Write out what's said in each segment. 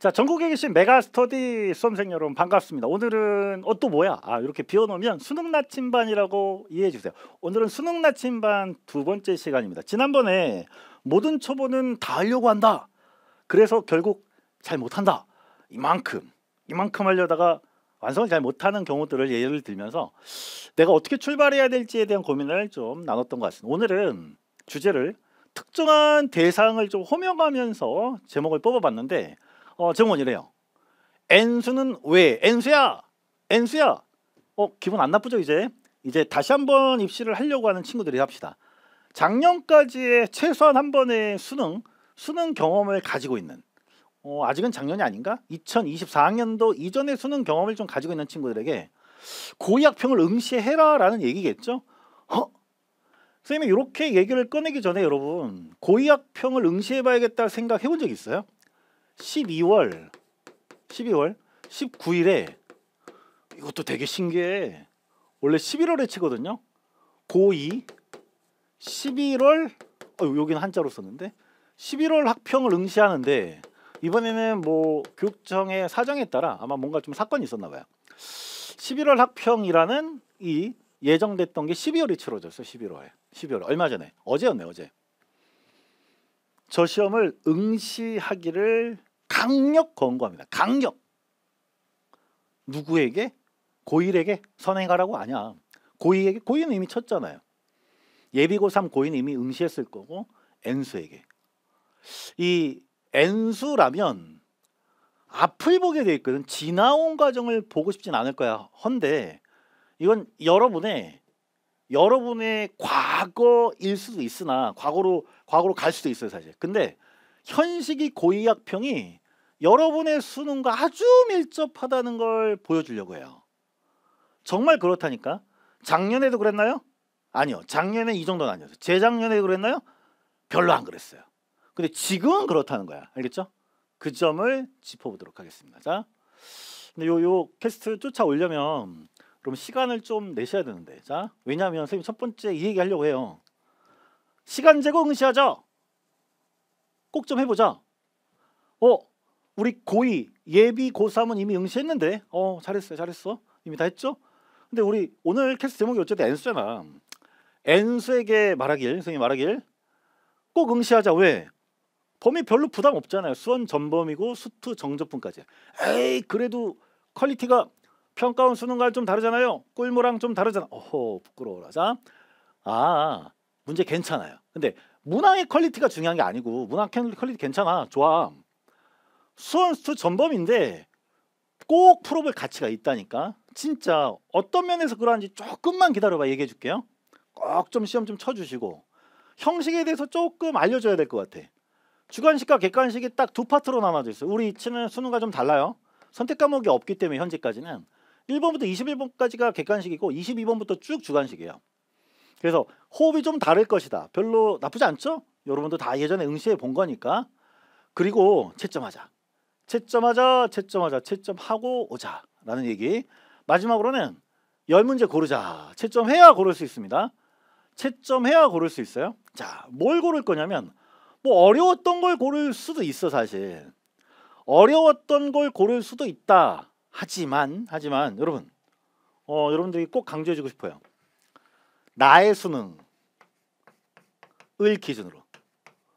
자 전국에 계신 메가스터디 수험생 여러분 반갑습니다. 오늘은 어또 뭐야? 아 이렇게 비워놓으면 수능 나침반이라고 이해해 주세요. 오늘은 수능 나침반 두 번째 시간입니다. 지난번에 모든 초보는 다 하려고 한다. 그래서 결국 잘 못한다. 이만큼 이만큼 하려다가 완성을 잘 못하는 경우들을 예를 들면서 내가 어떻게 출발해야 될지에 대한 고민을 좀 나눴던 것 같습니다. 오늘은 주제를 특정한 대상을 좀 호명하면서 제목을 뽑아봤는데 어, 정원이래요. N수는 왜? N수야! N수야! 어, 기분 안 나쁘죠, 이제? 이제 다시 한번 입시를 하려고 하는 친구들이 합시다. 작년까지의 최소한 한 번의 수능, 수능 경험을 가지고 있는 어, 아직은 작년이 아닌가? 2024학년도 이전의 수능 경험을 좀 가지고 있는 친구들에게 고의학평을 응시해라 라는 얘기겠죠? 어? 선생님이 이렇게 얘기를 꺼내기 전에 여러분 고의학평을 응시해봐야겠다 생각해본 적 있어요? 12월 12월 19일에 이것도 되게 신기해. 원래 11월에 치거든요. 고2 11월 어, 여기는 한자로 썼는데 11월 학평을 응시하는데 이번에는 뭐 교육청의 사정에 따라 아마 뭔가 좀 사건이 있었나 봐요. 11월 학평이라는 이 예정됐던 게 12월에 치러졌어요. 11월에. 12월 얼마 전에 어제였네 어제. 저 시험을 응시하기를 강력 권고합니다. 강력. 누구에게? 고일에게 선행하라고 아니야. 고이에게 고인는 이미 쳤잖아요. 예비고 3고인는 이미 응시했을 거고 엔수에게. 이 엔수라면 앞을 보게 돼 있거든. 지나온 과정을 보고 싶진 않을 거야. 헌데 이건 여러분의 여러분의 과거일 수도 있으나 과거로 과거로 갈 수도 있어요 사실. 근데 현식이 고의학평이 여러분의 수능과 아주 밀접하다는 걸 보여주려고 해요. 정말 그렇다니까. 작년에도 그랬나요? 아니요. 작년에 이 정도는 아니었어요. 재작년에 그랬나요? 별로 안 그랬어요. 근데 지금은 그렇다는 거야. 알겠죠? 그 점을 짚어보도록 하겠습니다. 자, 근데 요, 요 캐스트 쫓아오려면 그럼 시간을 좀 내셔야 되는데 자 왜냐하면 선생님 첫 번째 이 얘기 하려고 해요 시간 제공응시하죠꼭 좀 해보자 어 우리 고이 예비 고3은 이미 응시했는데 어 잘했어요 잘했어 이미 다 했죠 근데 우리 오늘 캐스 트 제목이 어쨌든 엔수잖아 엔수에게 말하길 선생님 말하길 꼭 응시하자 왜 범위 별로 부담 없잖아요 수원 전범이고 수투 정접분까지 에이 그래도 퀄리티가 평가원 수능과는 좀 다르잖아요 꿀모랑 좀 다르잖아 어허 부끄러워라 자 아 문제 괜찮아요 근데 문항의 퀄리티가 중요한 게 아니고 문항 퀄리티 괜찮아 좋아 수원수 전범인데 꼭 풀어볼 가치가 있다니까. 진짜 어떤 면에서 그러한지 조금만 기다려봐 얘기해 줄게요. 꼭 좀 시험 좀 쳐주시고 형식에 대해서 조금 알려줘야 될 것 같아. 주관식과 객관식이 딱 두 파트로 나눠져 있어요. 우리 치는 수능과 좀 달라요. 선택 과목이 없기 때문에 현재까지는 1번부터 21번까지가 객관식이고 22번부터 쭉 주관식이에요. 그래서 호흡이 좀 다를 것이다. 별로 나쁘지 않죠? 여러분도 다 예전에 응시해 본 거니까. 그리고 채점하자. 채점하자, 채점하자, 채점하고 오자라는 얘기. 마지막으로는 열 문제 고르자. 채점해야 고를 수 있습니다. 채점해야 고를 수 있어요. 자, 뭘 고를 거냐면 뭐 어려웠던 걸 고를 수도 있어 사실. 어려웠던 걸 고를 수도 있다. 하지만 하지만 여러분 어, 여러분들이 꼭 강조해 주고 싶어요. 나의 수능을 기준으로.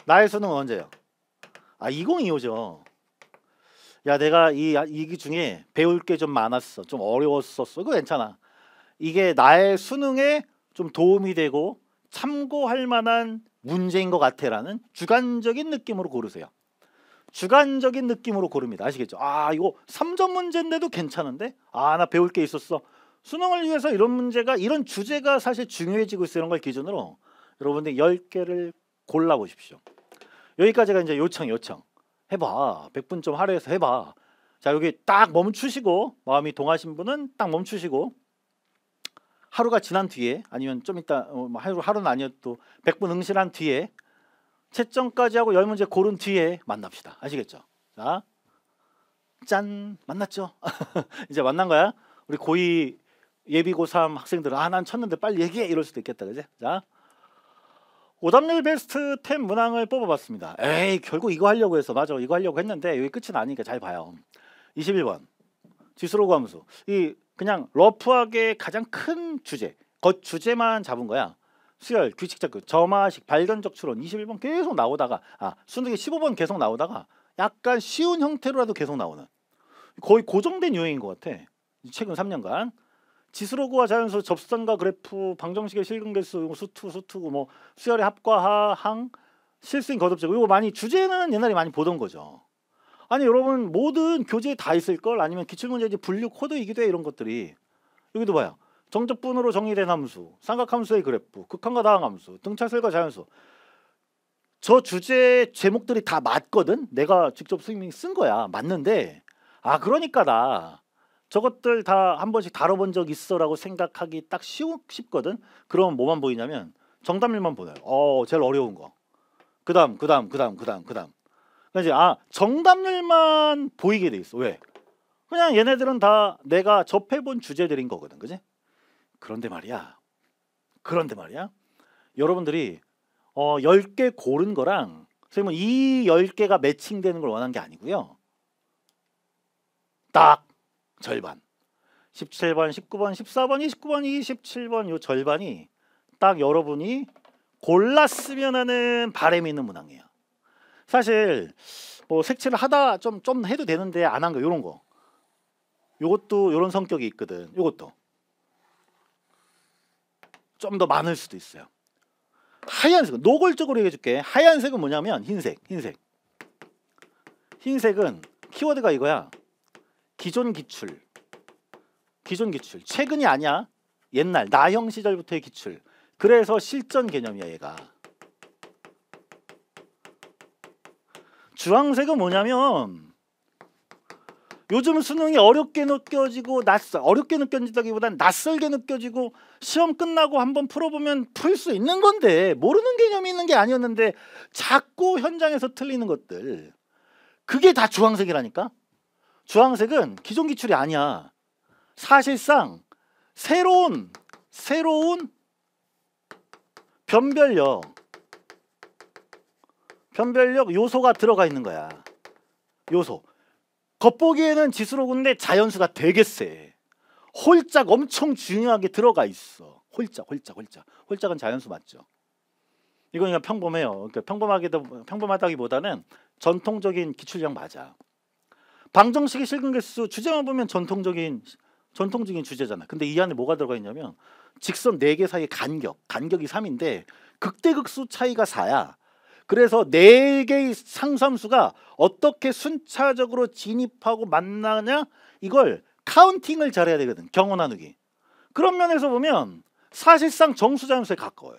나의 수능은 언제요? 아, 2025죠. 야 내가 이 이기 중에 배울 게 좀 많았어 좀 어려웠었어 그거 괜찮아 이게 나의 수능에 좀 도움이 되고 참고할 만한 문제인 것 같아라는 주관적인 느낌으로 고르세요 주관적인 느낌으로 고릅니다 아시겠죠 아 이거 3점 문제인데도 괜찮은데 아나 배울 게 있었어 수능을 위해서 이런 문제가 이런 주제가 사실 중요해지고 있어 요 이런 걸 기준으로 여러분들 10개를 골라보십시오 여기까지가 이제 요청 요청 해봐. 100분 좀 하루에서 해봐. 자 여기 딱 멈추시고 마음이 동하신 분은 딱 멈추시고 하루가 지난 뒤에 아니면 좀 이따 어, 뭐 하루, 하루는 아니어도 100분 응시한 뒤에 채점까지 하고 열 문제 고른 뒤에 만납시다. 아시겠죠? 자, 짠 만났죠? 이제 만난 거야. 우리 고2 예비고3 학생들은 아난 쳤는데 빨리 얘기해 이럴 수도 있겠다 그지? 자 오답률 베스트 10 문항을 뽑아봤습니다. 에이 결국 이거 하려고 해서 맞아 이거 하려고 했는데 여기 끝은 아니니까 잘 봐요. 21번 지수로 함수 이 그냥 러프하게 가장 큰 주제 겉 주제만 잡은 거야. 수열, 규칙 작극, 점화식, 발견적 추론 21번 계속 나오다가 아 순둥이 15번 계속 나오다가 약간 쉬운 형태로라도 계속 나오는 거의 고정된 유형인 것 같아. 최근 3년간 지수로그와 자연수 접선과 그래프 방정식의 실근계수 수투 수투고 뭐 수열의 합과 하항 실수인 거듭제곱 이거 많이 주제는 옛날에 많이 보던 거죠. 아니 여러분 모든 교재에 다 있을 걸 아니면 기출문제지 분류 코드이기도 해 이런 것들이 여기도 봐요. 정적분으로 정의된 함수, 삼각함수의 그래프, 극한과 다항함수, 등차설과 자연수. 저 주제 제목들이 다 맞거든. 내가 직접 스윙이쓴 거야. 맞는데 아 그러니까 나 저것들 다 한 번씩 다뤄본 적 있어라고 생각하기 딱 쉬우, 쉽거든. 그러 뭐만 보이냐면 정답률만 보여요. 어, 제일 어려운 거. 그다음, 그다음, 그다음, 그다음, 그다음. 그러니아 정답률만 보이게 돼 있어. 왜? 그냥 얘네들은 다 내가 접해본 주제들인 거거든, 그지? 그런데 말이야. 그런데 말이야. 여러분들이 어, 10개 고른 거랑 선생님은 이 10개가 매칭되는 걸 원한 게 아니고요. 딱 절반. 17번, 19번, 14번, 29번, 27번 요 절반이 딱 여러분이 골랐으면 하는 바램이 있는 문항이에요. 사실 뭐 색칠을 하다 좀 좀 해도 되는데 안 한거 요런 거. 요것도 요런 성격이 있거든. 요것도. 좀 더 많을 수도 있어요. 하얀색 노골적으로 얘기해 줄게. 하얀색은 뭐냐면 흰색, 흰색. 흰색은 키워드가 이거야. 기존 기출, 기존 기출, 최근이 아니야. 옛날 나형 시절부터의 기출. 그래서 실전 개념이야 얘가. 주황색은 뭐냐면 요즘 수능이 어렵게 느껴지고 낯설 어렵게 느껴진다기보단 낯설게 느껴지고 시험 끝나고 한번 풀어보면 풀 수 있는 건데 모르는 개념이 있는 게 아니었는데 자꾸 현장에서 틀리는 것들 그게 다 주황색이라니까 주황색은 기존 기출이 아니야. 사실상 새로운 새로운 변별력 변별력 요소가 들어가 있는 거야. 요소. 겉보기에는 지수로군데 자연수가 되게 세. 홀짝 엄청 중요하게 들어가 있어. 홀짝, 홀짝, 홀짝. 홀짝은 자연수 맞죠? 이건 그냥 평범해요. 그러니까 평범하기도 평범하다기보다는 전통적인 기출형 맞아. 방정식의 실근계수 주제만 보면 전통적인 전통적인 주제잖아. 근데 이 안에 뭐가 들어가 있냐면 직선 네 개 사이의 간격, 간격이 삼인데 극대극수 차이가 사야 그래서 네 개의 상수함수가 어떻게 순차적으로 진입하고 만나냐 이걸 카운팅을 잘해야 되거든. 경호 나누기. 그런 면에서 보면 사실상 정수자연수에 가까워요.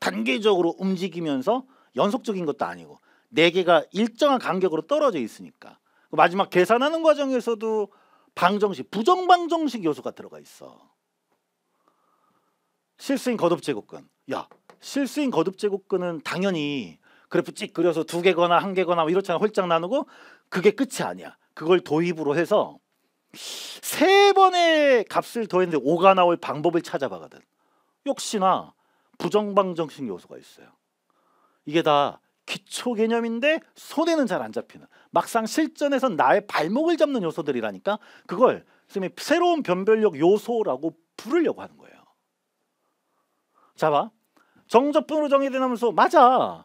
단계적으로 움직이면서 연속적인 것도 아니고 네 개가 일정한 간격으로 떨어져 있으니까 그 마지막 계산하는 과정에서도 방정식 부정방정식 요소가 들어가 있어 실수인 거듭제곱근 야 실수인 거듭제곱근은 당연히 그래프 찍 그려서 두 개거나 한 개거나 뭐 이렇잖아 홀짝 나누고 그게 끝이 아니야 그걸 도입으로 해서 세 번의 값을 더했는데 오가 나올 방법을 찾아봐거든 역시나 부정방정식 요소가 있어요 이게 다 기초 개념인데 손에는 잘 안 잡히는 막상 실전에서 나의 발목을 잡는 요소들이라니까 그걸 선생님이 새로운 변별력 요소라고 부르려고 하는 거예요. 자 봐. 정적분으로 정의되면서 맞아.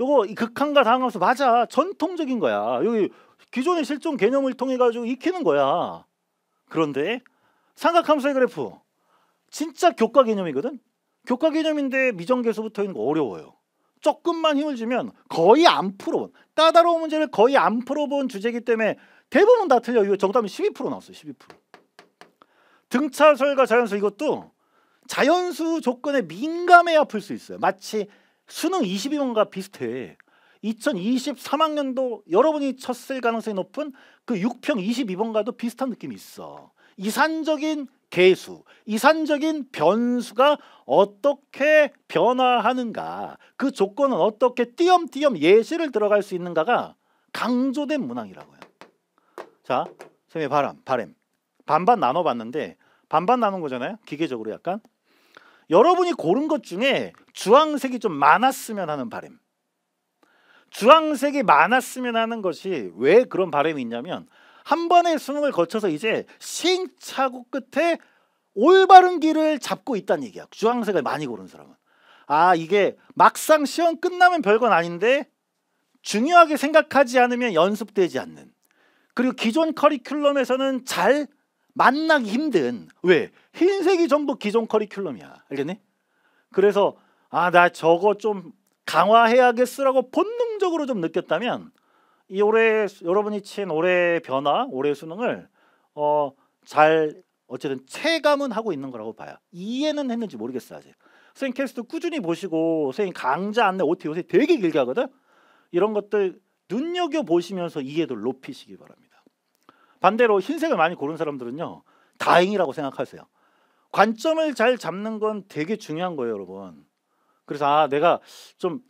요거 극한과 당하면서 맞아. 전통적인 거야. 여기 기존의 실존 개념을 통해 가지고 익히는 거야. 그런데 삼각함수의 그래프 진짜 교과 개념이거든. 교과 개념인데 미정계수부터 있는 거 어려워요. 조금만 힘을 주면 거의 안 풀어본 따다로운 문제를 거의 안 풀어본 주제이기 때문에 대부분 다 틀려. 요 정답이 12% 나왔어요. 12%. 등차설과 자연수 이것도 자연수 조건에 민감해야 풀 수 있어요. 마치 수능 22번과 비슷해. 2023학년도 여러분이 쳤을 가능성이 높은 그 6평 22번과도 비슷한 느낌이 있어. 이산적인 개수, 이산적인 변수가 어떻게 변화하는가, 그 조건은 어떻게 띄엄띄엄 예시를 들어갈 수 있는가가 강조된 문항이라고요. 자, 선 쌤의 바람, 바램. 반반 나눠봤는데 반반 나눈 거잖아요. 기계적으로 약간. 여러분이 고른 것 중에 주황색이 좀 많았으면 하는 바램. 주황색이 많았으면 하는 것이 왜 그런 바램이 있냐면 한 번의 수능을 거쳐서 이제 시행착오 끝에 올바른 길을 잡고 있다는 얘기야. 주황색을 많이 고른 사람은. 아 이게 막상 시험 끝나면 별건 아닌데 중요하게 생각하지 않으면 연습되지 않는 그리고 기존 커리큘럼에서는 잘 만나기 힘든 왜 흰색이 전부 기존 커리큘럼이야 알겠니? 그래서 아 나 저거 좀 강화해야겠으라고 본능적으로 좀 느꼈다면 이 올해 여러분이 친 올해 변화, 올해 수능을 어, 잘 어쨌든 체감은 하고 있는 거라고 봐요. 이해는 했는지 모르겠어요 아직. 선생님 캐스트 꾸준히 보시고 선생님 강좌 안내 OT 요새 되게 길게 하거든. 이런 것들 눈여겨 보시면서 이해도 높이시기 바랍니다. 반대로 흰색을 많이 고른 사람들은요 다행이라고 생각하세요. 관점을 잘 잡는 건 되게 중요한 거예요, 여러분. 그래서 아 내가 좀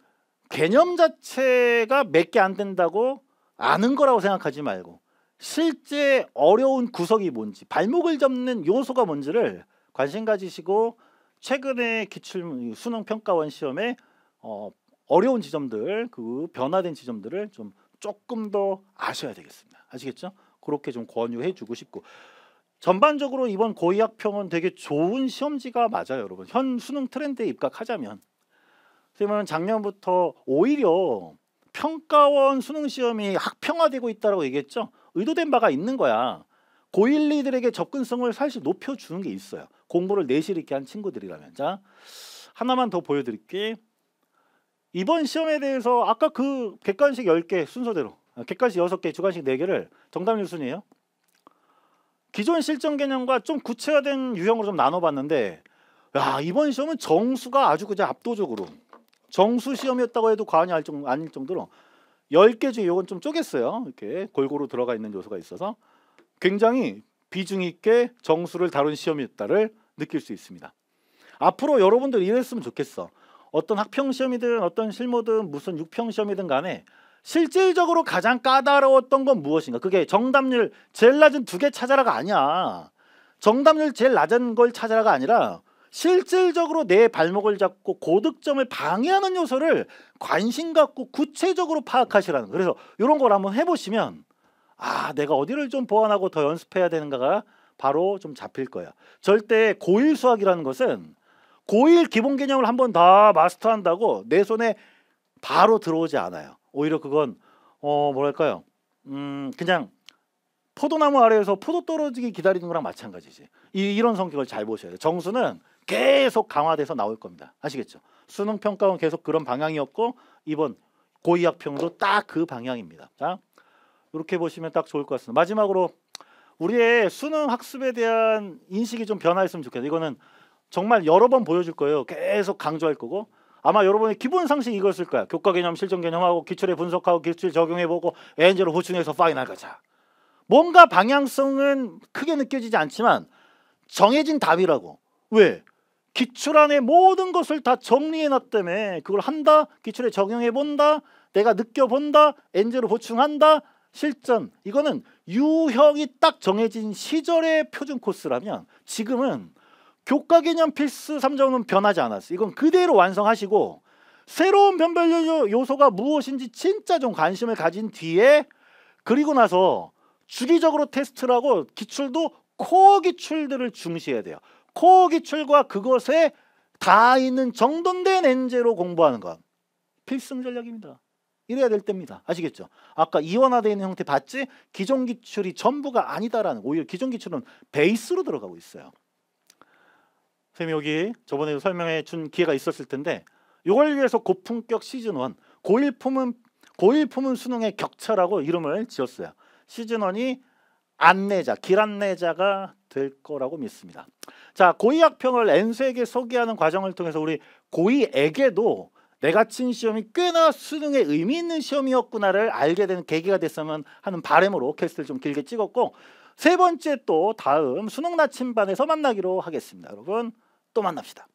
개념 자체가 몇 개 안 된다고 아는 거라고 생각하지 말고 실제 어려운 구석이 뭔지 발목을 잡는 요소가 뭔지를 관심 가지시고 최근에 기출 수능 평가원 시험에 어, 어려운 지점들 그 변화된 지점들을 좀 조금 더 아셔야 되겠습니다. 아시겠죠? 그렇게 좀 권유해 주고 싶고 전반적으로 이번 고의학평은 되게 좋은 시험지가 맞아요, 여러분. 현 수능 트렌드에 입각하자면 그러면 작년부터 오히려 평가원 수능 시험이 학평화되고 있다라고 얘기했죠. 의도된 바가 있는 거야. 고일리들에게 접근성을 사실 높여주는 게 있어요. 공부를 내실 있게 한 친구들이라면 자 하나만 더 보여드릴게. 이번 시험에 대해서 아까 그 객관식 10개 순서대로 아, 객관식 6개, 주관식 4개를 정답 률순이에요 기존 실전 개념과 좀 구체화된 유형으로 좀 나눠봤는데 야 이번 시험은 정수가 아주 그냥 압도적으로 정수 시험이었다고 해도 과언이 아닐 정도로 10개 중에 이건 좀 쪼갰어요. 이렇게 골고루 들어가 있는 요소가 있어서 굉장히 비중 있게 정수를 다룬 시험이었다를 느낄 수 있습니다. 앞으로 여러분들 이랬으면 좋겠어. 어떤 학평 시험이든 어떤 실무든 무슨 육평 시험이든 간에 실질적으로 가장 까다로웠던 건 무엇인가? 그게 정답률 제일 낮은 두 개 찾아라가 아니야. 정답률 제일 낮은 걸 찾아라가 아니라 실질적으로 내 발목을 잡고 고득점을 방해하는 요소를 관심 갖고 구체적으로 파악하시라는 그래서 이런 걸 한번 해보시면 아 내가 어디를 좀 보완하고 더 연습해야 되는가가 바로 좀 잡힐 거야. 절대 고일 수학이라는 것은 고일 기본 개념을 한번 다 마스터한다고 내 손에 바로 들어오지 않아요. 오히려 그건 어 뭐랄까요? 음 그냥 포도나무 아래에서 포도 떨어지기 기다리는 거랑 마찬가지지. 이, 이런 성격을 잘 보셔야 돼요. 정수는 계속 강화돼서 나올 겁니다. 아시겠죠? 수능 평가원 계속 그런 방향이었고 이번 고의학평도 딱 그 방향입니다. 자, 이렇게 보시면 딱 좋을 것 같습니다. 마지막으로 우리의 수능 학습에 대한 인식이 좀 변화했으면 좋겠어요. 이거는 정말 여러 번 보여줄 거예요. 계속 강조할 거고 아마 여러분의 기본 상식 이것일 이 거야. 교과 개념, 실전 개념하고 기출에 분석하고 기출 적용해보고 엔젤로 호충해서 파이널 가자. 뭔가 방향성은 크게 느껴지지 않지만 정해진 답이라고. 왜? 기출안에 모든 것을 다 정리해놨다며 그걸 한다 기출에 적용해본다 내가 느껴본다 엔제로 보충한다 실전 이거는 유형이 딱 정해진 시절의 표준 코스라면 지금은 교과 개념 필수 3점은 변하지 않았어 이건 그대로 완성하시고 새로운 변별 요소가 무엇인지 진짜 좀 관심을 가진 뒤에 그리고 나서 주기적으로 테스트를 하고 기출도 코어 기출들을 중시해야 돼요. 코기출과 그것에 다 있는 정돈된 엔제로 공부하는 것. 필승 전략입니다. 이래야 될 때입니다. 아시겠죠? 아까 이원화되어 있는 형태 봤지? 기존 기출이 전부가 아니다라는 오히려 기존 기출은 베이스로 들어가고 있어요. 선생님 여기 저번에도 설명해 준 기회가 있었을 텐데 이걸 위해서 고품격 시즌 1 고일품은 고일품은 수능의 격차라고 이름을 지었어요. 시즌 1이 안내자, 길 안내자가 될 거라고 믿습니다. 자, 고의학평을 엔수에게 소개하는 과정을 통해서 우리 고의에게도 내가 친 시험이 꽤나 수능에 의미 있는 시험이었구나를 알게 되는 계기가 됐으면 하는 바램으로 캐스트를 좀 길게 찍었고 세 번째 또 다음 수능 나침반에서 만나기로 하겠습니다. 여러분 또 만납시다.